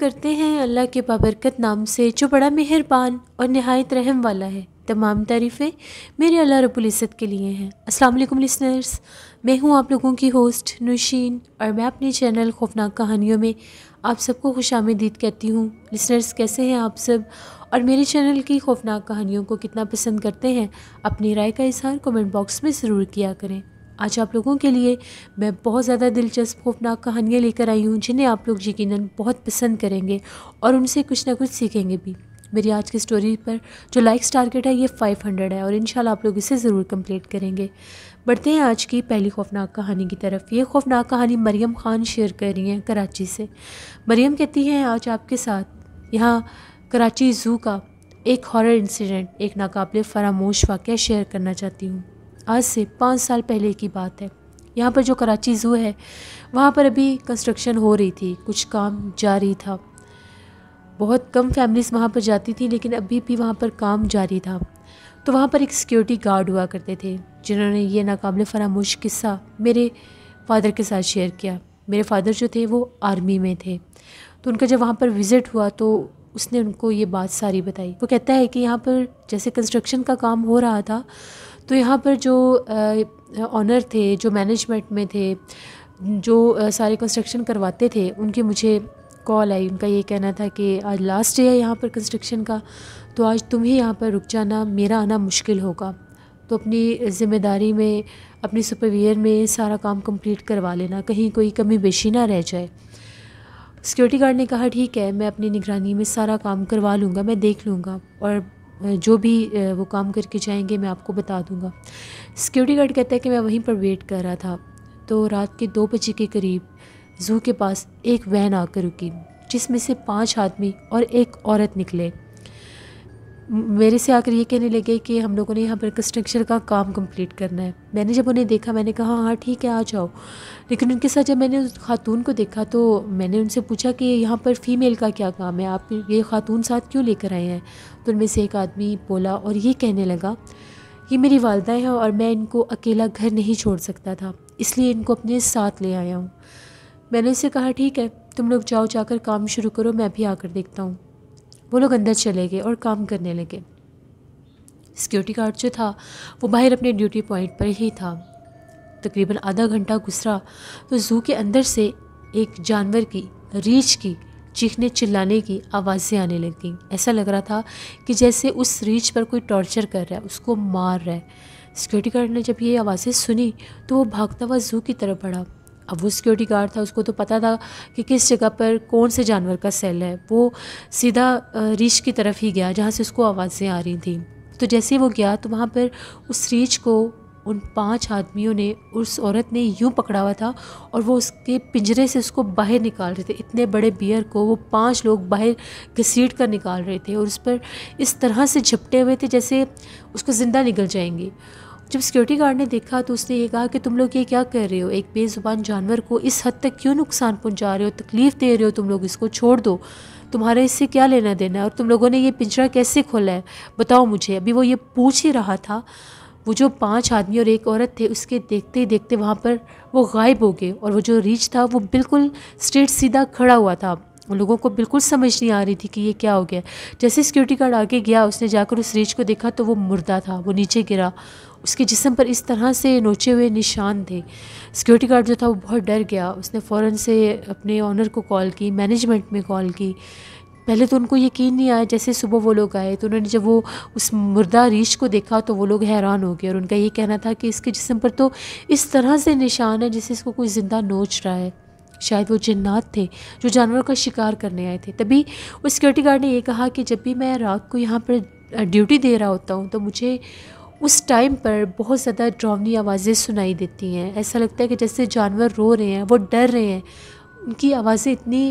करते हैं अल्लाह के बाबरकत नाम से जो बड़ा मेहरबान और नहायत रहम वाला है तमाम तारीफ़ें मेरे अल्लाह रब्बुल इज़्ज़त के लिए हैं अस्सलाम वालेकुम लिसनर्स मैं हूँ आप लोगों की होस्ट नुशीन और मैं अपने चैनल खौफनाक कहानियों में आप सबको खुश आमदीद कहती हूँ लिसनर्स कैसे हैं आप सब और मेरे चैनल की खौफनाक कहानियों को कितना पसंद करते हैं अपनी राय का इजहार कमेंट बॉक्स में ज़रूर किया करें आज आप लोगों के लिए मैं बहुत ज़्यादा दिलचस्प खौफनाक कहानियाँ लेकर आई हूँ जिन्हें आप लोग यकीन बहुत पसंद करेंगे और उनसे कुछ ना कुछ सीखेंगे भी मेरी आज की स्टोरी पर जो लाइक्स टारगेट है ये 500 है और इन आप लोग इसे ज़रूर कंप्लीट करेंगे बढ़ते हैं आज की पहली खौफनाक कहानी की तरफ ये खौफनाक कहानी मरियम ख़ान शेयर कर रही हैं कराची से मरियम कहती हैं आज आपके साथ यहाँ कराची ज़ू का एक हॉरर इंसिडेंट एक नाकाबले फरामोश वाक़ शेयर करना चाहती हूँ आज से पाँच साल पहले की बात है यहाँ पर जो कराची ज़ू है वहाँ पर अभी कंस्ट्रक्शन हो रही थी कुछ काम जारी था बहुत कम फैमिलीज़ वहाँ पर जाती थी लेकिन अभी भी वहाँ पर काम जारी था तो वहाँ पर एक सिक्योरिटी गार्ड हुआ करते थे जिन्होंने ये नाकाबिल फरामोश किस्सा मेरे फादर के साथ शेयर किया मेरे फादर जो थे वो आर्मी में थे तो उनका जब वहाँ पर विज़िट हुआ तो उसने उनको ये बात सारी बताई वो कहता है कि यहाँ पर जैसे कंस्ट्रक्शन का काम हो रहा था तो यहाँ पर जो ऑनर थे जो मैनेजमेंट में थे जो सारे कंस्ट्रक्शन करवाते थे उनकी मुझे कॉल आई उनका ये कहना था कि आज लास्ट डे है यहाँ पर कंस्ट्रक्शन का तो आज तुम ही यहाँ पर रुक जाना मेरा आना मुश्किल होगा तो अपनी ज़िम्मेदारी में अपनी सुपरवियर में सारा काम कंप्लीट करवा लेना कहीं कोई कमी बेशी ना रह जाए सिक्योरिटी गार्ड ने कहा ठीक है मैं अपनी निगरानी में सारा काम करवा लूँगा मैं देख लूँगा और जो भी वो काम करके जाएंगे मैं आपको बता दूँगा सिक्योरिटी गार्ड कहता है कि मैं वहीं पर वेट कर रहा था तो रात के दो बजे के करीब जू के पास एक वैन आकर रुकी जिसमें से पांच आदमी और एक औरत निकले मेरे से आकर ये कहने लगे कि हम लोगों ने यहाँ पर कंस्ट्रक्शन का काम कंप्लीट करना है मैंने जब उन्हें देखा मैंने कहा हाँ ठीक है आ जाओ लेकिन उनके साथ जब मैंने उस खातून को देखा तो मैंने उनसे पूछा कि यहाँ पर फ़ीमेल का क्या काम है आप ये खातून साथ क्यों लेकर आए हैं तो उनमें से एक आदमी बोला और ये कहने लगा ये मेरी वालदा हैं और मैं इनको अकेला घर नहीं छोड़ सकता था इसलिए इनको अपने साथ ले आया हूँ मैंने उससे कहा ठीक है तुम लोग जाओ जाकर काम शुरू करो मैं भी आकर देखता हूँ वो लोग अंदर चले गए और काम करने लगे सिक्योरिटी गार्ड जो था वो बाहर अपने ड्यूटी पॉइंट पर ही था तकरीबन आधा घंटा गुजरा तो जू के अंदर से एक जानवर की रीछ की चीखने चिल्लाने की आवाज़ें आने लगीं ऐसा लग रहा था कि जैसे उस रीछ पर कोई टॉर्चर कर रहा है उसको मार रहा है सिक्योरिटी गार्ड ने जब ये आवाज़ें सुनी तो वो भागता हुआ जू की तरफ बढ़ा अब वो सिक्योरिटी गार्ड था उसको तो पता था कि किस जगह पर कौन से जानवर का सेल है वो सीधा रीछ की तरफ ही गया जहाँ से उसको आवाज़ें आ रही थी तो जैसे वो गया तो वहाँ पर उस रीछ को उन पांच आदमियों ने उस औरत ने यूँ पकड़ा हुआ था और वो उसके पिंजरे से उसको बाहर निकाल रहे थे इतने बड़े बियर को वो पांच लोग बाहर घसीट कर निकाल रहे थे और उस पर इस तरह से झपटे हुए थे जैसे उसको ज़िंदा निकल जाएंगे जब सिक्योरिटी गार्ड ने देखा तो उसने ये कहा कि तुम लोग ये क्या कर रहे हो एक बेज़ुबान जानवर को इस हद तक क्यों नुकसान पहुंचा रहे हो तकलीफ़ दे रहे हो तुम लोग इसको छोड़ दो तुम्हारा इससे क्या लेना देना है और तुम लोगों ने ये पिंजरा कैसे खोला है बताओ मुझे अभी वो ये पूछ ही रहा था वो जो पांच आदमी और एक औरत थे उसके देखते ही देखते वहाँ पर वो गायब हो गए और वो जो रीच था वो बिल्कुल स्ट्रेट सीधा खड़ा हुआ था लोगों को बिल्कुल समझ नहीं आ रही थी कि ये क्या हो गया जैसे सिक्योरिटी गार्ड आगे गया उसने जाकर उस रेज को देखा तो वो मुर्दा था वो नीचे गिरा उसके जिसम पर इस तरह से नोचे हुए निशान थे सिक्योरिटी गार्ड जो था वो बहुत डर गया उसने फ़ौर से अपने ऑनर को कॉल की मैनेजमेंट में कॉल की पहले तो उनको यकीन नहीं आया जैसे सुबह वो लोग आए तो उन्होंने जब वो उस मुर्दा रीछ को देखा तो वो लोग हैरान हो गए और उनका ये कहना था कि इसके जिसम पर तो इस तरह से निशान है जैसे इसको कोई ज़िंदा नोच रहा है शायद वो जन्नात थे जो जानवरों का शिकार करने आए थे तभी उस सिक्योरिटी गार्ड ने यह कहा कि जब भी मैं रात को यहाँ पर ड्यूटी दे रहा होता हूँ तो मुझे उस टाइम पर बहुत ज़्यादा ड्रावनी आवाज़ें सुनाई देती हैं ऐसा लगता है कि जैसे जानवर रो रहे हैं वो डर रहे हैं उनकी आवाज़ें इतनी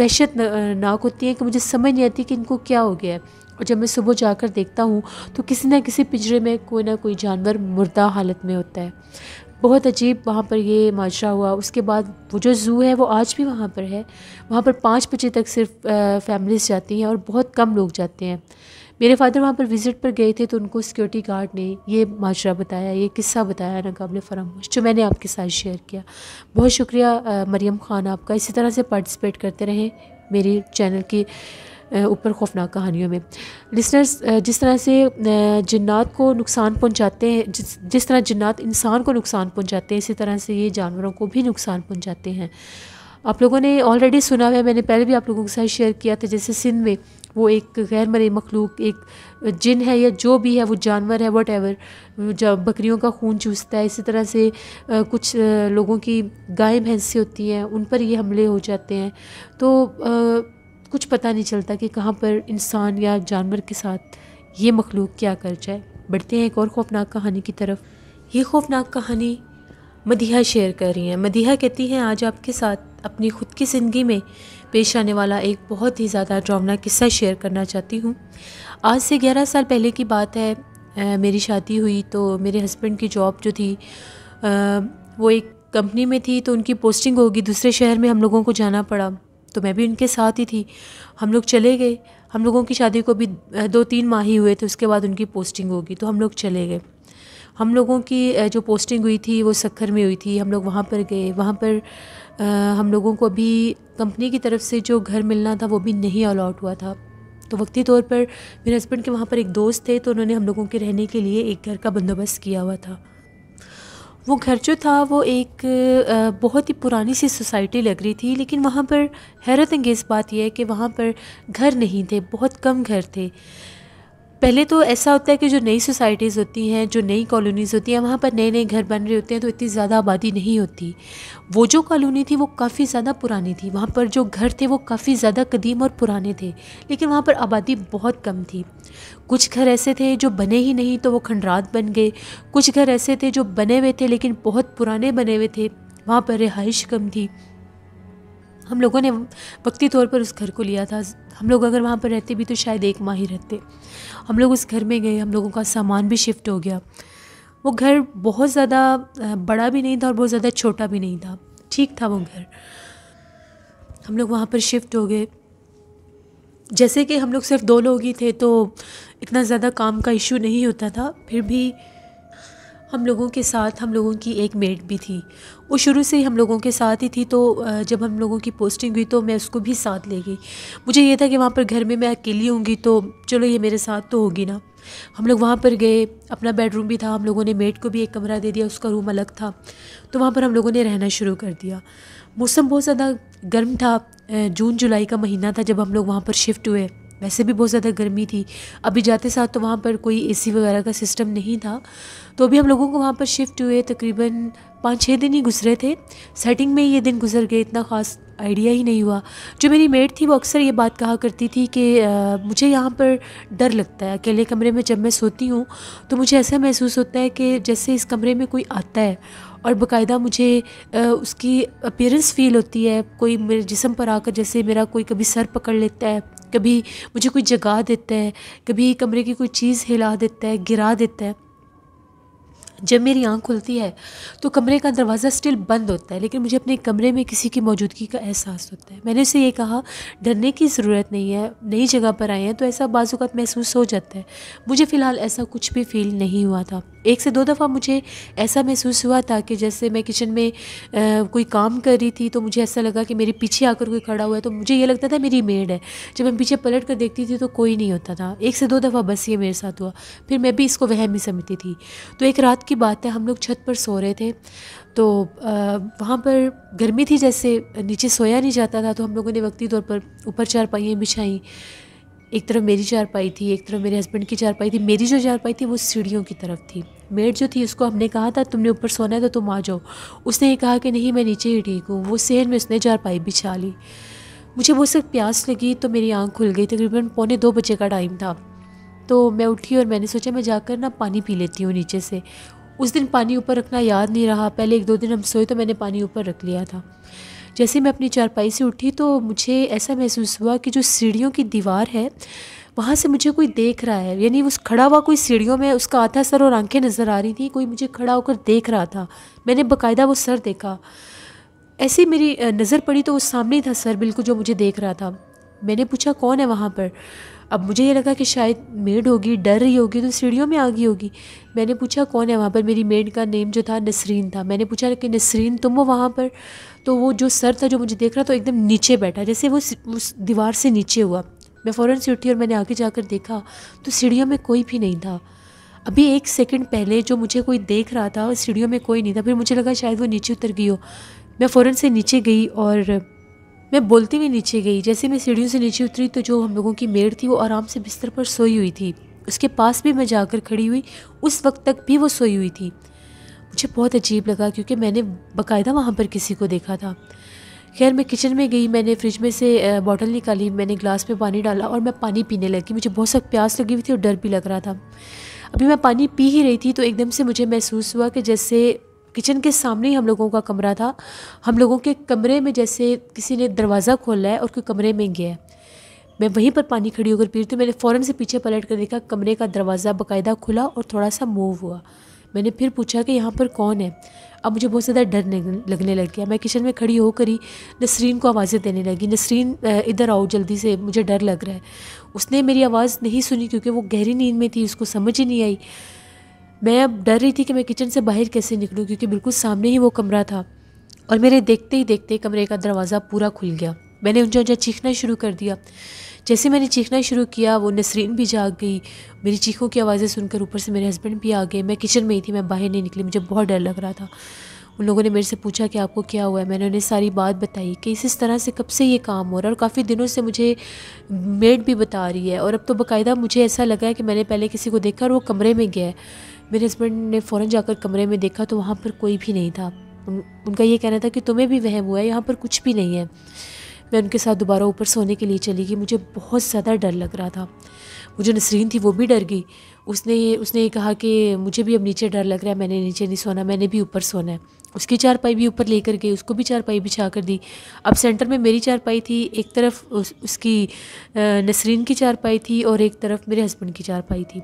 वहशत नाक होती हैं कि मुझे समझ नहीं आती कि इनको क्या हो गया है और जब मैं सुबह जाकर देखता हूँ तो किसी न किसी पिंजरे में कोई ना कोई जानवर मुर्दा हालत में होता है बहुत अजीब वहाँ पर ये माजरा हुआ उसके बाद वो जो ज़ू है वो आज भी वहाँ पर है वहाँ पर पाँच बजे तक सिर्फ फैमिलीज जाती हैं और बहुत कम लोग जाते हैं मेरे फादर वहाँ पर विज़िट पर गए थे तो उनको सिक्योरिटी गार्ड ने ये माजरा बताया ये किस्सा बताया नाकबले फरामोश जो मैंने आपके साथ शेयर किया बहुत शुक्रिया मरियम ख़ान आपका इसी तरह से पार्टिसिपेट करते रहें मेरे चैनल की ऊपर खौफनाक कहानियों में लिसनर्स जिस तरह से जन्ात को नुकसान पहुंचाते हैं जिस जिस तरह जन्ात इंसान को नुकसान पहुंचाते हैं इसी तरह से ये जानवरों को भी नुकसान पहुंचाते हैं आप लोगों ने ऑलरेडी सुना हुआ मैंने पहले भी आप लोगों के साथ शेयर किया था जैसे सिंध में वो एक गैर मरे मखलूक एक जिन है या जो भी है वो जानवर है वट एवर जब बकरियों का खून चूसता है इसी तरह से कुछ लोगों की गाय भैंसें होती हैं उन पर ये हमले हो जाते हैं तो आ, कुछ पता नहीं चलता कि कहाँ पर इंसान या जानवर के साथ ये मखलूक क्या कर जाए बढ़ते हैं एक और खौफनाक कहानी की तरफ ये खौफनाक कहानी मदीहा शेयर कर रही हैं मदीहा कहती हैं आज आपके साथ अपनी खुद की ज़िंदगी में पेश आने वाला एक बहुत ही ज़्यादा ड्रामना किस्सा शेयर करना चाहती हूँ आज से ग्यारह साल पहले की बात है आ, मेरी शादी हुई तो मेरे हस्बैंड की जॉब जो थी आ, वो एक कंपनी में थी तो उनकी पोस्टिंग होगी दूसरे शहर में हम लोगों को जाना पड़ा तो मैं भी उनके साथ ही थी हम लोग चले गए हम लोगों की शादी को भी दो तीन माह ही हुए थे उसके बाद उनकी पोस्टिंग होगी तो हम लोग चले गए हम लोगों की जो पोस्टिंग हुई थी वो सखर में हुई थी हम लोग वहाँ पर गए वहाँ पर आ, हम लोगों को अभी कंपनी की तरफ से जो घर मिलना था वो भी नहीं अलाउट हुआ था तो वक्ती तौर पर मेरे हस्बैंड के वहाँ पर एक दोस्त थे तो उन्होंने हम लोगों के रहने के लिए एक घर का बंदोबस्त किया हुआ था वो घर जो था वो एक बहुत ही पुरानी सी सोसाइटी लग रही थी लेकिन वहाँ पर हैरत अंगेज़ बात यह है कि वहाँ पर घर नहीं थे बहुत कम घर थे पहले तो ऐसा होता है कि जो नई सोसाइटीज़ होती हैं जो नई कॉलोनीज़ होती हैं वहाँ पर नए नए घर बन रहे होते हैं तो इतनी ज़्यादा आबादी नहीं होती वो जो कॉलोनी थी वो काफ़ी ज़्यादा पुरानी थी वहाँ पर जो घर थे वो काफ़ी ज़्यादा कदीम और पुराने थे लेकिन वहाँ पर आबादी बहुत कम थी कुछ घर ऐसे थे जो बने ही नहीं तो वो खंडरात बन गए कुछ घर ऐसे थे जो बने हुए थे लेकिन बहुत पुराने बने हुए थे वहाँ पर रिहाइश कम थी हम लोगों ने वक्ती तौर पर उस घर को लिया था हम लोग अगर वहाँ पर रहते भी तो शायद एक माह ही रहते हम लोग उस घर में गए हम लोगों का सामान भी शिफ्ट हो गया वो घर बहुत ज़्यादा बड़ा भी नहीं था और बहुत ज़्यादा छोटा भी नहीं था ठीक था वो घर हम लोग वहाँ पर शिफ्ट हो गए जैसे कि हम लोग सिर्फ दो लोग ही थे तो इतना ज़्यादा काम का इशू नहीं होता था फिर भी हम लोगों के साथ हम लोगों की एक मेट भी थी वो शुरू से ही हम लोगों के साथ ही थी तो जब हम लोगों की पोस्टिंग हुई तो मैं उसको भी साथ ले गई मुझे ये था कि वहाँ पर घर में मैं अकेली होंगी तो चलो ये मेरे साथ तो होगी ना हम लोग वहाँ पर गए अपना बेडरूम भी था हम लोगों ने मेट को भी एक कमरा दे दिया उसका रूम अलग था तो वहाँ पर हम लोगों ने रहना शुरू कर दिया मौसम बहुत ज़्यादा गर्म था जून जुलाई का महीना था जब हम लोग वहाँ पर शिफ्ट हुए वैसे भी बहुत ज़्यादा गर्मी थी अभी जाते साथ तो वहाँ पर कोई एसी वगैरह का सिस्टम नहीं था तो अभी हम लोगों को वहाँ पर शिफ्ट हुए तकरीबन पाँच छः दिन ही गुजरे थे सेटिंग में ये दिन गुजर गए इतना ख़ास आइडिया ही नहीं हुआ जो मेरी मेड थी वो अक्सर ये बात कहा करती थी कि आ, मुझे यहाँ पर डर लगता है अकेले कमरे में जब मैं सोती हूँ तो मुझे ऐसा महसूस होता है कि जैसे इस कमरे में कोई आता है और बाकायदा मुझे उसकी अपेयरेंस फील होती है कोई मेरे जिसम पर आकर जैसे मेरा कोई कभी सर पकड़ लेता है कभी मुझे कोई जगा देता है कभी कमरे की कोई चीज़ हिला देता है गिरा देता है जब मेरी आँख खुलती है तो कमरे का दरवाज़ा स्टिल बंद होता है लेकिन मुझे अपने कमरे में किसी की मौजूदगी का एहसास होता है मैंने उसे ये कहा डरने की ज़रूरत नहीं है नई जगह पर आए हैं तो ऐसा बाजूकत महसूस हो जाता है मुझे फ़िलहाल ऐसा कुछ भी फील नहीं हुआ था एक से दो दफ़ा मुझे ऐसा महसूस हुआ था कि जैसे मैं किचन में आ, कोई काम कर रही थी तो मुझे ऐसा लगा कि मेरे पीछे आकर कोई खड़ा हुआ है तो मुझे ये लगता था मेरी मेड है जब मैं पीछे पलट कर देखती थी तो कोई नहीं होता था एक से दो दफ़ा बस ये मेरे साथ हुआ फिर मैं भी इसको वहम ही समझती थी तो एक रात की बात है हम लोग छत पर सो रहे थे तो वहाँ पर गर्मी थी जैसे नीचे सोया नहीं जाता था तो हम लोगों ने वक्ती तौर पर ऊपर चार पाइयाँ बिछाई एक तरफ मेरी चारपाई थी एक तरफ मेरे हस्बैंड की चारपाई थी मेरी जो चारपाई थी वो सीढ़ियों की तरफ थी मेड जो थी उसको हमने कहा था तुमने ऊपर सोना है तो तुम आ जाओ उसने ये कहा कि नहीं मैं नीचे ही ठीक हूँ वो सेहन में उसने चारपाई बिछा ली मुझे बहुत सख्त प्यास लगी तो मेरी आँख खुल गई तकरीबन पौने दो बजे का टाइम था तो मैं उठी और मैंने सोचा मैं जाकर ना पानी पी लेती हूँ नीचे से उस दिन पानी ऊपर रखना याद नहीं रहा पहले एक दो दिन हम सोए तो मैंने पानी ऊपर रख लिया था जैसे मैं अपनी चारपाई से उठी तो मुझे ऐसा महसूस हुआ कि जो सीढ़ियों की दीवार है वहाँ से मुझे कोई देख रहा है यानी उस खड़ा हुआ कोई सीढ़ियों में उसका आधा सर और आंखें नज़र आ रही थी कोई मुझे खड़ा होकर देख रहा था मैंने बकायदा वो सर देखा ऐसी मेरी नज़र पड़ी तो वो सामने था सर बिल्कुल जो मुझे देख रहा था मैंने पूछा कौन है वहाँ पर अब मुझे ये लगा कि शायद मेड होगी डर रही होगी तो सीढ़ियों में आ गई होगी मैंने पूछा कौन है वहाँ पर मेरी मेड का नेम जो था नसरीन था मैंने पूछा कि नसरीन तुम हो वहाँ पर तो वो जो सर था जो मुझे देख रहा तो एकदम नीचे बैठा जैसे वो उस दीवार से नीचे हुआ मैं फ़ौरन से उठी और मैंने आगे जाकर देखा तो सीढ़ियों में कोई भी नहीं था अभी एक सेकंड पहले जो मुझे कोई देख रहा था सीढ़ियों में कोई नहीं था फिर मुझे लगा शायद वो नीचे उतर गई हो मैं फ़ौरन से नीचे गई और मैं बोलती हुई नीचे गई जैसे मैं सीढ़ियों से नीचे उतरी तो जो हम लोगों की मेड थी वो आराम से बिस्तर पर सोई हुई थी उसके पास भी मैं जाकर खड़ी हुई उस वक्त तक भी वो सोई हुई थी मुझे बहुत अजीब लगा क्योंकि मैंने बाकायदा वहाँ पर किसी को देखा था खैर मैं किचन में गई मैंने फ्रिज में से बॉटल निकाली मैंने ग्लास में पानी डाला और मैं पानी पीने लगी मुझे बहुत सख्त प्यास लगी हुई थी और डर भी लग रहा था अभी मैं पानी पी ही रही थी तो एकदम से मुझे महसूस हुआ कि जैसे किचन के सामने ही हम लोगों का कमरा था हम लोगों के कमरे में जैसे किसी ने दरवाज़ा खोला है और कोई कमरे में गया है मैं वहीं पर पानी खड़ी होकर पी रही थी मैंने फ़ौरन से पीछे पलट कर देखा कमरे का दरवाज़ा बाकायदा खुला और थोड़ा सा मूव हुआ मैंने फिर पूछा कि यहाँ पर कौन है अब मुझे बहुत ज़्यादा डर लगने लग गया मैं किचन में खड़ी होकर ही नसरीन को आवाज़ें देने लगी नसरीन इधर आओ जल्दी से मुझे डर लग रहा है उसने मेरी आवाज़ नहीं सुनी क्योंकि वो गहरी नींद में थी उसको समझ ही नहीं आई मैं अब डर रही थी कि मैं किचन से बाहर कैसे निकलूँ क्योंकि बिल्कुल सामने ही वो कमरा था और मेरे देखते ही देखते कमरे का दरवाज़ा पूरा खुल गया मैंने ऊंचा ऊंचा चीखना शुरू कर दिया जैसे मैंने चीखना शुरू किया वो नसरीन भी जाग गई मेरी चीखों की आवाज़ें सुनकर ऊपर से मेरे हस्बैंड भी आ गए मैं किचन में ही थी मैं बाहर नहीं निकली मुझे बहुत डर लग रहा था उन लोगों ने मेरे से पूछा कि आपको क्या हुआ है मैंने उन्हें सारी बात बताई कि इस इस तरह से कब से ये काम हो रहा है और काफ़ी दिनों से मुझे मेड भी बता रही है और अब तो बाकायदा मुझे ऐसा लगा है कि मैंने पहले किसी को देखा और वो कमरे में गया है मेरे हस्बैंड ने फ़ौरन जाकर कमरे में देखा तो वहाँ पर कोई भी नहीं था उन, उनका ये कहना था कि तुम्हें भी वहम हुआ है यहाँ पर कुछ भी नहीं है मैं उनके साथ दोबारा ऊपर सोने के लिए चली गई मुझे बहुत ज़्यादा डर लग रहा था वो जो नसरीन थी वो भी डर गई उसने उसने ये कहा कि मुझे भी अब नीचे डर लग रहा है मैंने नीचे नहीं सोना मैंने भी ऊपर सोना है उसकी चारपाई भी ऊपर लेकर गई उसको भी चारपाई बिछा कर दी अब सेंटर में मेरी चारपाई थी एक तरफ उस, उसकी नसरीन की चारपाई थी और एक तरफ मेरे हस्बैंड की चारपाई थी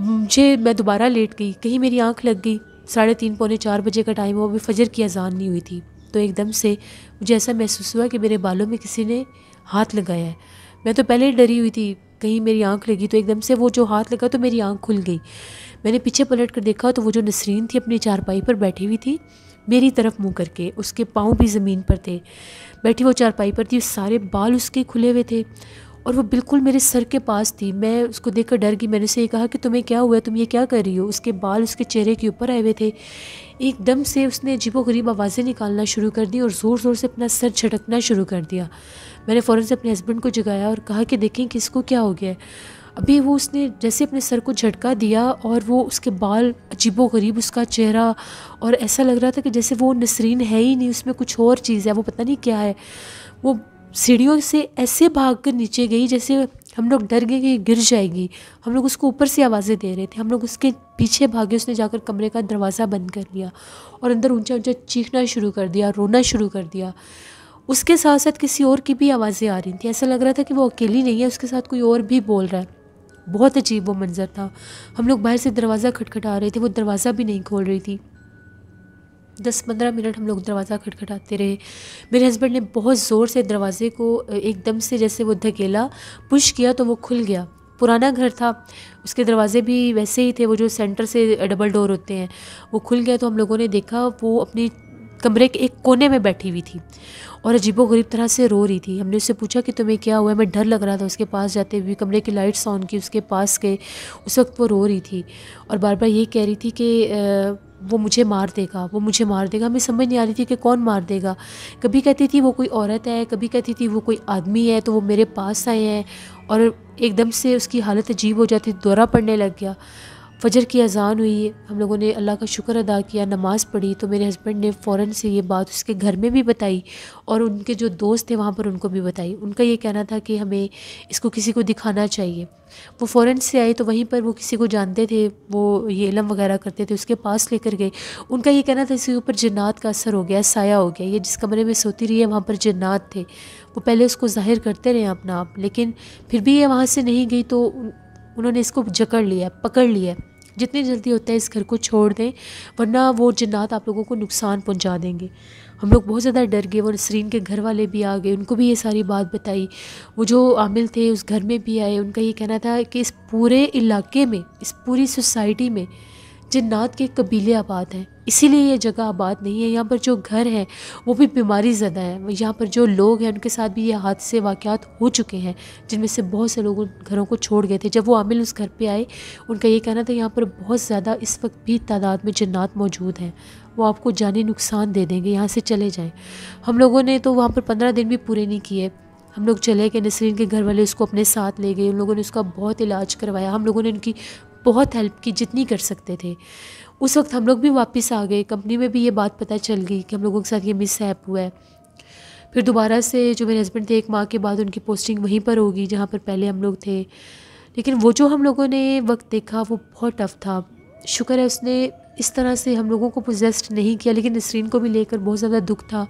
मुझे मैं दोबारा लेट गई कहीं मेरी आंख लग गई साढ़े तीन पौने चार बजे का टाइम हुआ अभी फजर की अजान नहीं हुई थी तो एकदम से मुझे ऐसा महसूस हुआ कि मेरे बालों में किसी ने हाथ लगाया है मैं तो पहले ही डरी हुई थी कहीं मेरी आंख लगी तो एकदम से वो जो हाथ लगा तो मेरी आंख खुल गई मैंने पीछे पलट कर देखा तो वो जो नसरीन थी अपनी चारपाई पर बैठी हुई थी मेरी तरफ मुंह करके उसके पाँव भी ज़मीन पर थे बैठी वो चारपाई पर थी सारे बाल उसके खुले हुए थे और वो बिल्कुल मेरे सर के पास थी मैं उसको देख कर डर गई मैंने उसे ये कहा कि तुम्हें क्या हुआ तुम ये क्या कर रही हो उसके बाल उसके चेहरे के ऊपर आए हुए थे एकदम से उसने गरीब आवाज़ें निकालना शुरू कर दी और ज़ोर ज़ोर से अपना सर झटकना शुरू कर दिया मैंने फ़ौर से अपने हस्बैंड को जगाया और कहा कि देखें कि इसको क्या हो गया है अभी वो उसने जैसे अपने सर को झटका दिया और वो उसके बाल अजीबो गरीब उसका चेहरा और ऐसा लग रहा था कि जैसे वो नसरीन है ही नहीं उसमें कुछ और चीज़ है वो पता नहीं क्या है वो सीढ़ियों से ऐसे भाग कर नीचे गई जैसे हम लोग डर गए कि गिर जाएगी हम लोग उसको ऊपर से आवाज़ें दे रहे थे हम लोग उसके पीछे भागे उसने जाकर कमरे का दरवाज़ा बंद कर लिया और अंदर ऊंचा ऊंचा चीखना शुरू कर दिया रोना शुरू कर दिया उसके साथ साथ किसी और की भी आवाज़ें आ रही थी ऐसा लग रहा था कि वो अकेली नहीं है उसके साथ कोई और भी बोल रहा है बहुत अजीब वो मंज़र था हम लोग बाहर से दरवाज़ा खटखटा रहे थे वो दरवाज़ा भी नहीं खोल रही थी दस पंद्रह मिनट हम लोग दरवाज़ा खटखटाते रहे मेरे हस्बैंड ने बहुत ज़ोर से दरवाज़े को एकदम से जैसे वो धकेला पुश किया तो वो खुल गया पुराना घर था उसके दरवाजे भी वैसे ही थे वो जो सेंटर से डबल डोर होते हैं वो खुल गया तो हम लोगों ने देखा वो अपनी कमरे के एक कोने में बैठी हुई थी और अजीबो गरीब तरह से रो रही थी हमने उससे पूछा कि तुम्हें क्या हुआ हमें डर लग रहा था उसके पास जाते हुए कमरे की लाइट्स ऑन की उसके पास गए उस वक्त वो रो रही थी और बार बार ये कह रही थी कि वो मुझे मार देगा वो मुझे मार देगा हमें समझ नहीं आ रही थी कि कौन मार देगा कभी कहती थी वो कोई औरत है कभी कहती थी वो कोई आदमी है तो वो मेरे पास आए हैं और एकदम से उसकी हालत अजीब हो जाती दौरा पड़ने लग गया फ़जर की अजान हुई हम लोगों ने अल्लाह का शुक्र अदा किया नमाज़ पढ़ी तो मेरे हस्बैंड ने फ़ौरन से ये बात उसके घर में भी बताई और उनके जो दोस्त थे वहाँ पर उनको भी बताई उनका ये कहना था कि हमें इसको किसी को दिखाना चाहिए वो फ़ौरन से आए तो वहीं पर वो किसी को जानते थे वो ये इलम वगैरह करते थे उसके पास लेकर गए उनका ये कहना था इसके ऊपर जन्नात का असर हो गया साया हो गया ये जिस कमरे में सोती रही है वहाँ पर जन्नात थे वो पहले उसको जाहिर करते रहे अपना आप लेकिन फिर भी ये वहाँ से नहीं गई तो उन्होंने इसको जकड़ लिया पकड़ लिया जितनी जल्दी होता है इस घर को छोड़ दें वरना वो जन्नात आप लोगों को नुकसान पहुंचा देंगे हम लोग बहुत ज़्यादा डर गए वो नसरीन के घर वाले भी आ गए उनको भी ये सारी बात बताई वो जो आमिल थे उस घर में भी आए उनका ये कहना था कि इस पूरे इलाके में इस पूरी सोसाइटी में जिन्नात के कबीले आबाद हैं इसीलिए ये जगह आबाद नहीं है यहाँ पर जो घर हैं वो भी बीमारी ज़्यादा है यहाँ पर जो लोग हैं उनके साथ भी ये हादसे वाक़ात हो चुके हैं जिनमें से बहुत से लोग घरों को छोड़ गए थे जब वो आमिल उस घर पे आए उनका ये कहना था यहाँ पर बहुत ज़्यादा इस वक्त भी तादाद में जन्नात मौजूद हैं वो आपको जानी नुकसान दे देंगे यहाँ से चले जाएँ हम लोगों ने तो वहाँ पर पंद्रह दिन भी पूरे नहीं किए हम लोग चले गए नसरीन के घर वाले उसको अपने साथ ले गए उन लोगों ने उसका बहुत इलाज करवाया हम लोगों ने उनकी बहुत हेल्प की जितनी कर सकते थे उस वक्त हम लोग भी वापस आ गए कंपनी में भी ये बात पता चल गई कि हम लोगों के साथ ये मिसहैप हुआ है फिर दोबारा से जो मेरे हस्बैंड थे एक माह के बाद उनकी पोस्टिंग वहीं पर होगी जहाँ पर पहले हम लोग थे लेकिन वो जो हम लोगों ने वक्त देखा वो बहुत टफ था शुक्र है उसने इस तरह से हम लोगों को पोजेस्ट नहीं किया लेकिन नसरीन को भी लेकर बहुत ज़्यादा दुख था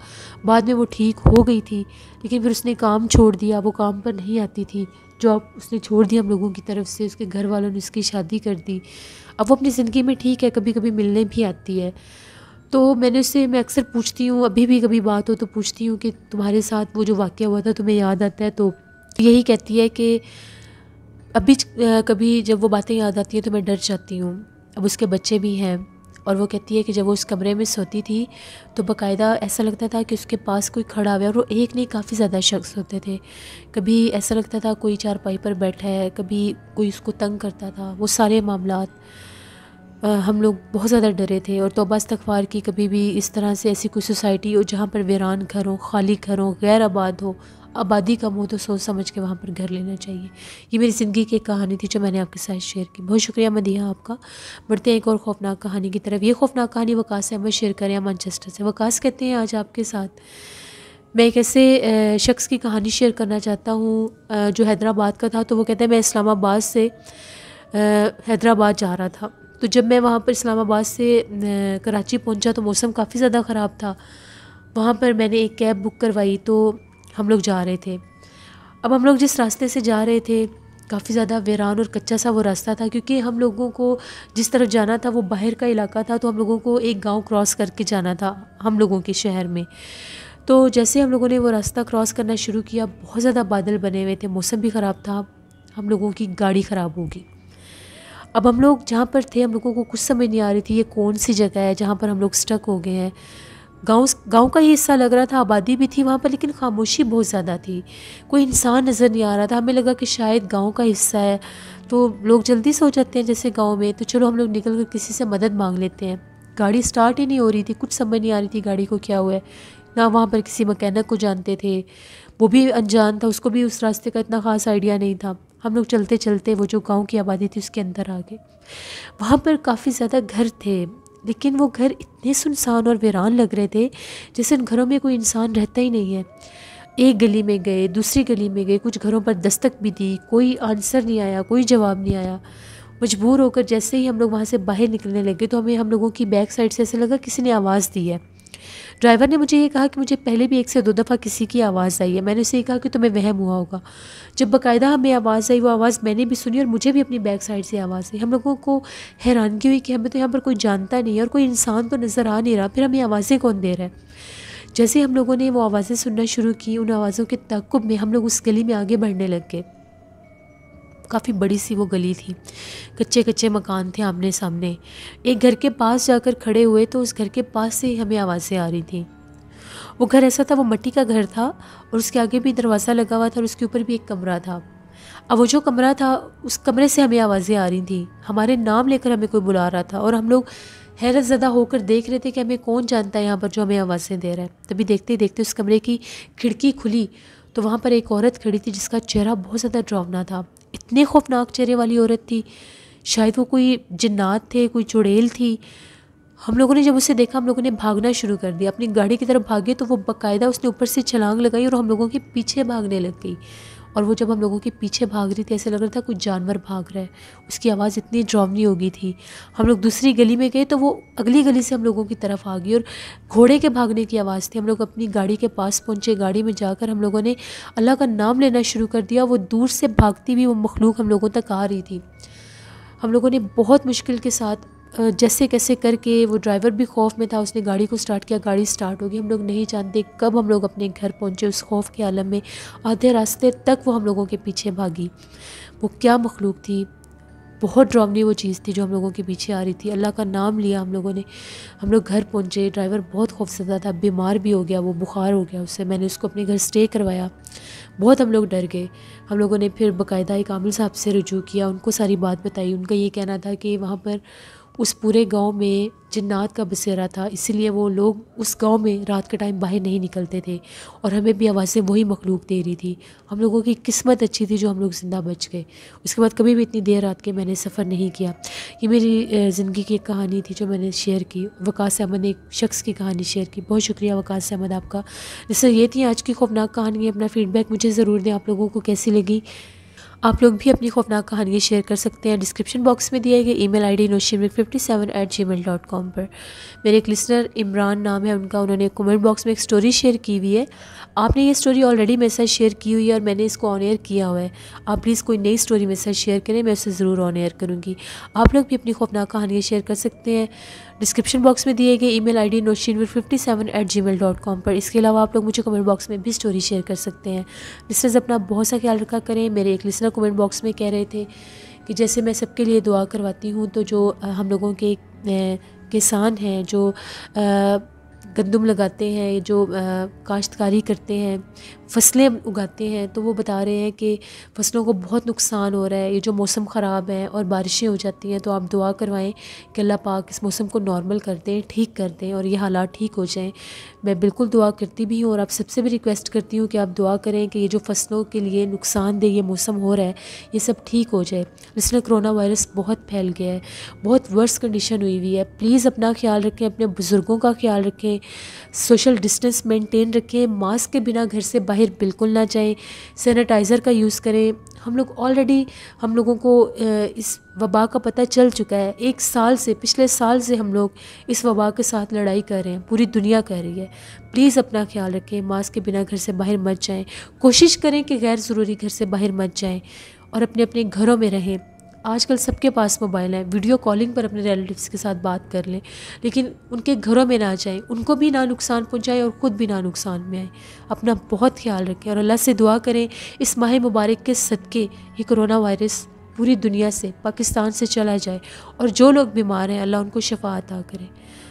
बाद में वो ठीक हो गई थी लेकिन फिर उसने काम छोड़ दिया वो काम पर नहीं आती थी जॉब उसने छोड़ दी हम लोगों की तरफ से उसके घर वालों ने उसकी शादी कर दी अब वो अपनी ज़िंदगी में ठीक है कभी कभी मिलने भी आती है तो मैंने उससे मैं अक्सर पूछती हूँ अभी भी कभी बात हो तो पूछती हूँ कि तुम्हारे साथ वो जो वाक़ हुआ था तुम्हें याद आता है तो यही कहती है कि अभी कभी जब वो बातें याद आती हैं तो मैं डर जाती हूँ अब उसके बच्चे भी हैं और वो कहती है कि जब वो उस कमरे में सोती थी तो बकायदा ऐसा लगता था कि उसके पास कोई खड़ा हुआ है और वो एक नहीं काफ़ी ज़्यादा शख्स होते थे कभी ऐसा लगता था कोई चारपाई पर बैठा है कभी कोई उसको तंग करता था वो सारे मामला हम लोग बहुत ज़्यादा डरे थे और तोबा इस्तवार की कभी भी इस तरह से ऐसी कोई सोसाइटी हो जहाँ पर वीरान घर हो खाली घर हो गैर आबाद हो आबादी कम हो तो सोच समझ के वहाँ पर घर लेना चाहिए ये मेरी ज़िंदगी की एक कहानी थी जो मैंने आपके साथ शेयर की बहुत शुक्रिया दिया आपका बढ़ते हैं एक और खौफनाक कहानी की तरफ ये खौफनाक कहानी वकास हमें शेयर करें मानचेस्टर से वकास कहते हैं आज आपके साथ मैं एक ऐसे शख्स की कहानी शेयर करना चाहता हूँ जो हैदराबाद का था तो वो कहते हैं मैं इस्लामाबाद से हैदराबाद जा रहा था तो जब मैं वहाँ पर इस्लामाबाद से कराची पहुँचा तो मौसम काफ़ी ज़्यादा ख़राब था वहाँ पर मैंने एक कैब बुक करवाई तो हम लोग जा रहे थे अब हम लोग जिस रास्ते से जा रहे थे काफ़ी ज़्यादा वीरान और कच्चा सा वो रास्ता था क्योंकि हम लोगों को जिस तरफ जाना था वो बाहर का इलाका था तो हम लोगों को एक गांव क्रॉस करके जाना था हम लोगों के शहर में तो जैसे हम लोगों ने वो रास्ता क्रॉस करना शुरू किया बहुत ज़्यादा बादल बने हुए थे मौसम भी ख़राब था हम लोगों की गाड़ी ख़राब होगी अब हम लोग जहाँ पर थे हम लोगों को कुछ समझ नहीं आ रही थी ये कौन सी जगह है जहाँ पर हम लोग स्टक हो गए हैं गांव गांव का ये हिस्सा लग रहा था आबादी भी थी वहाँ पर लेकिन खामोशी बहुत ज़्यादा थी कोई इंसान नज़र नहीं आ रहा था हमें लगा कि शायद गांव का हिस्सा है तो लोग जल्दी सो जाते हैं जैसे गांव में तो चलो हम लोग निकल कर किसी से मदद मांग लेते हैं गाड़ी स्टार्ट ही नहीं हो रही थी कुछ समझ नहीं आ रही थी गाड़ी को क्या हुआ है ना वहाँ पर किसी मकैनिक को जानते थे वो भी अनजान था उसको भी उस रास्ते का इतना ख़ास आइडिया नहीं था हम लोग चलते चलते वो जो गांव की आबादी थी उसके अंदर आ गए वहाँ पर काफ़ी ज़्यादा घर थे लेकिन वो घर इतने सुनसान और वीरान लग रहे थे जैसे उन घरों में कोई इंसान रहता ही नहीं है एक गली में गए दूसरी गली में गए कुछ घरों पर दस्तक भी दी कोई आंसर नहीं आया कोई जवाब नहीं आया मजबूर होकर जैसे ही हम लोग वहाँ से बाहर निकलने लगे तो हमें हम लोगों की बैक साइड से ऐसा लगा किसी ने आवाज़ दी है ड्राइवर ने मुझे ये कहा कि मुझे पहले भी एक से दो दफ़ा किसी की आवाज़ आई है मैंने उसे कहा कि तुम्हें वहम हुआ होगा जब बाकायदा हमें आवाज़ आई वो आवाज़ मैंने भी सुनी और मुझे भी अपनी बैक साइड से आवाज़ आई हम लोगों को हैरानगी हुई कि हमें तो यहाँ पर कोई जानता नहीं है और कोई इंसान तो नज़र आ नहीं रहा फिर हमें आवाज़ें कौन दे रहा है जैसे हम लोगों ने वो आवाज़ें सुनना शुरू की उन आवाज़ों के तकब में हम लोग उस गली में आगे बढ़ने लग गए काफ़ी बड़ी सी वो गली थी कच्चे कच्चे मकान थे आमने सामने एक घर के पास जाकर खड़े हुए तो उस घर के पास से ही हमें आवाज़ें आ रही थी वो घर ऐसा था वो मट्टी का घर था और उसके आगे भी दरवाज़ा लगा हुआ था और उसके ऊपर भी एक कमरा था अब वो जो कमरा था उस कमरे से हमें आवाज़ें आ रही थी हमारे नाम लेकर हमें कोई बुला रहा था और हम लोग हैरत ज़दा होकर देख रहे थे कि हमें कौन जानता है यहाँ पर जो हमें आवाज़ें दे रहा है तभी देखते ही देखते उस कमरे की खिड़की खुली तो वहाँ पर एक औरत खड़ी थी जिसका चेहरा बहुत ज़्यादा ड्रावना था इतने खौफनाक चेहरे वाली औरत थी शायद वो कोई जन्नात थे कोई चुड़ैल थी हम लोगों ने जब उसे देखा हम लोगों ने भागना शुरू कर दिया अपनी गाड़ी की तरफ भागे तो वो बाकायदा उसने ऊपर से छलांग लगाई और हम लोगों के पीछे भागने लग गई और वो जब हम लोगों के पीछे भाग रही थी ऐसे लग रहा था कुछ जानवर भाग रहा है उसकी आवाज़ इतनी ड्रावनी हो गई थी हम लोग दूसरी गली में गए तो वो अगली गली से हम लोगों की तरफ आ गई और घोड़े के भागने की आवाज़ थी हम लोग अपनी गाड़ी के पास पहुँचे गाड़ी में जाकर हम लोगों ने अल्लाह का नाम लेना शुरू कर दिया वो दूर से भागती हुई वो मखलूक हम लोगों तक आ रही थी हम लोगों ने बहुत मुश्किल के साथ जैसे कैसे करके वो ड्राइवर भी खौफ में था उसने गाड़ी को स्टार्ट किया गाड़ी स्टार्ट होगी हम लोग नहीं जानते कब हम लोग अपने घर पहुँचे उस खौफ के आलम में आधे रास्ते तक वो हम लोगों के पीछे भागी वो क्या मखलूक थी बहुत ड्रामनी वो चीज़ थी जो हम लोगों के पीछे आ रही थी अल्लाह का नाम लिया हम लोगों ने हम लोग घर पहुँचे ड्राइवर बहुत खौफजदा था बीमार भी हो गया वो बुखार हो गया उससे मैंने उसको अपने घर स्टे करवाया बहुत हम लोग डर गए हम लोगों ने फिर बाकायदा एक आमिर साहब से रजू किया उनको सारी बात बताई उनका ये कहना था कि वहाँ पर उस पूरे गांव में जिन्नात का बसेरा था इसीलिए वो लोग उस गांव में रात के टाइम बाहर नहीं निकलते थे और हमें भी आवाज़ें वही मखलूक दे रही थी हम लोगों की किस्मत अच्छी थी जो हम लोग ज़िंदा बच गए उसके बाद कभी भी इतनी देर रात के मैंने सफ़र नहीं किया ये मेरी ज़िंदगी की एक कहानी थी जो मैंने शेयर की वकास अहमद ने एक शख्स की कहानी शेयर की बहुत शुक्रिया वकास अहमद आपका जैसे ये थी आज की खौफनाक कहानी अपना फीडबैक मुझे ज़रूर दें आप लोगों को कैसी लगी आप लोग भी अपनी खौफनाक कहानियाँ शेयर कर सकते हैं डिस्क्रिप्शन बॉक्स में दिए गए email ID I fifty seven at Gmail dot com पर मेरे एक लिसनर इमरान नाम है उनका उन्होंने कमेंट बॉक्स में एक स्टोरी शेयर की हुई है आपने ये स्टोरी ऑलरेडी मेरे साथ शेयर की हुई है और मैंने इसको ऑन एयर किया हुआ है आप प्लीज़ कोई नई स्टोरी मेरे साथ शेयर करें मैं उसे ज़रूर ऑन एयर करूँगी आप लोग भी अपनी खौफनाक कहानियाँ शेयर कर सकते हैं डिस्क्रिप्शन बॉक्स में दिए गए email I D fifty seven at Gmail dot com पर इसके अलावा आप लोग मुझे कमेंट बॉक्स में भी स्टोरी शेयर कर सकते हैं लिसनर्स अपना बहुत सा ख्याल रखा करें मेरे एक लिसनर कमेंट बॉक्स में कह रहे थे कि जैसे मैं सबके लिए दुआ करवाती हूँ तो जो हम लोगों के किसान हैं जो गंदम लगाते हैं जो काश्तकारी करते हैं फसलें उगाते हैं तो वो बता रहे हैं कि फसलों को बहुत नुकसान हो रहा है ये जो मौसम ख़राब है और बारिशें हो जाती हैं तो आप दुआ करवाएं कि अल्लाह पाक इस मौसम को नॉर्मल कर दें ठीक कर दें और ये हालात ठीक हो जाएं मैं बिल्कुल दुआ करती भी हूँ और आप सबसे भी रिक्वेस्ट करती हूँ कि आप दुआ करें कि ये जो फसलों के लिए नुकसानदेह ये मौसम हो रहा है ये सब ठीक हो जाए इसलिए करोना वायरस बहुत फैल गया है बहुत वर्स कंडीशन हुई हुई है प्लीज़ अपना ख्याल रखें अपने बुज़ुर्गों का ख्याल रखें सोशल डिस्टेंस मेनटेन रखें मास्क के बिना घर से बाहर बाहर बिल्कुल ना जाएं सैनिटाइज़र का यूज़ करें हम लोग ऑलरेडी हम लोगों को इस वबा का पता चल चुका है एक साल से पिछले साल से हम लोग इस वबा के साथ लड़ाई कर रहे हैं पूरी दुनिया कर रही है प्लीज़ अपना ख्याल रखें मास्क के बिना घर से बाहर मत जाएं कोशिश करें कि गैर ज़रूरी घर से बाहर मत जाएं और अपने अपने घरों में रहें आजकल सबके पास मोबाइल है वीडियो कॉलिंग पर अपने रिलेटिव्स के साथ बात कर लें लेकिन उनके घरों में ना जाएं उनको भी ना नुकसान पहुंचाएं और ख़ुद भी ना नुकसान में आए अपना बहुत ख्याल रखें और अल्लाह से दुआ करें इस माह मुबारक के सदक़े ये कोरोना वायरस पूरी दुनिया से पाकिस्तान से चला जाए और जो लोग बीमार हैं अल्लाह उनको शफा अता करें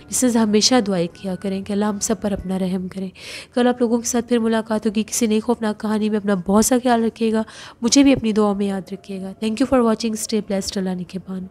जिससे हमेशा दुआई किया करें कि अल्लाह हम सब पर अपना रहम करें कल आप लोगों के साथ फिर मुलाकात होगी किसी नई खौफनाक कहानी में अपना बहुत सा ख्याल रखिएगा मुझे भी अपनी दुआ में याद रखिएगा thank you for watching stay blessed अल्लाह निकेबान